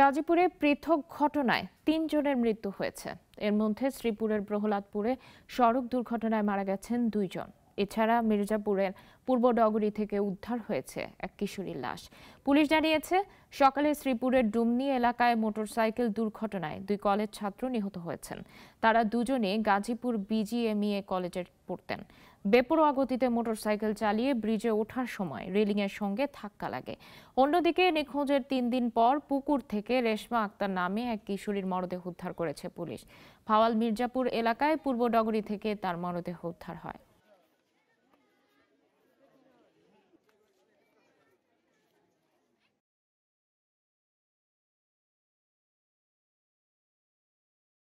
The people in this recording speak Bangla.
গাজীপুরে পৃথক ঘটনায় তিনজনের মৃত্যু হয়েছে এর মধ্যে শ্রীপুরের প্রহ্লাদপুরে সড়ক দুর্ঘটনায় মারা গেছেন দুইজন এছাড়া মির্জাপুরের পূর্ব ডগরি থেকে উদ্ধার হয়েছে এক কিশোরীর লাশ পুলিশ জানিয়েছে সকালে শ্রীপুরের ডুমনি এলাকায় মোটরসাইকেল দুর্ঘটনায় দুই কলেজ ছাত্র নিহত হয়েছেন তারা দুজনে গাজীপুর বিজিএমইএ কলেজে পড়তেন বেপরোয়া গতিতে মোটরসাইকেল চালিয়ে ব্রিজে ওঠার সময় রেলিংয়ের সঙ্গে ধাক্কা লাগে অন্যদিকে নিখোঁজের তিন দিন পর পুকুর থেকে রেশমা আক্তার নামে এক কিশোরীর মরদেহ উদ্ধার করেছে পুলিশ ফাওয়াল মির্জাপুর এলাকায় পূর্ব ডগরি থেকে তার মরদেহ উদ্ধার হয়